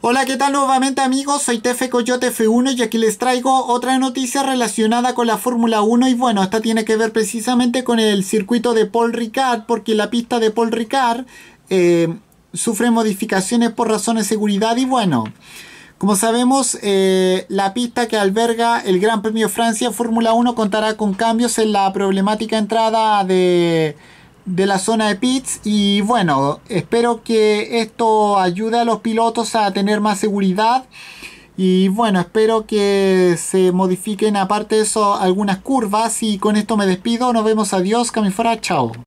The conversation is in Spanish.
Hola, ¿qué tal nuevamente amigos? Soy Tefe Coyote F1 y aquí les traigo otra noticia relacionada con la Fórmula 1 y bueno, esta tiene que ver precisamente con el circuito de Paul Ricard porque la pista de Paul Ricard eh, sufre modificaciones por razones de seguridad y bueno... Como sabemos, eh, la pista que alberga el Gran Premio Francia Fórmula 1 contará con cambios en la problemática entrada de de la zona de pits y bueno, espero que esto ayude a los pilotos a tener más seguridad y bueno, espero que se modifiquen aparte de eso algunas curvas y con esto me despido, nos vemos, adiós, Camifora, chao.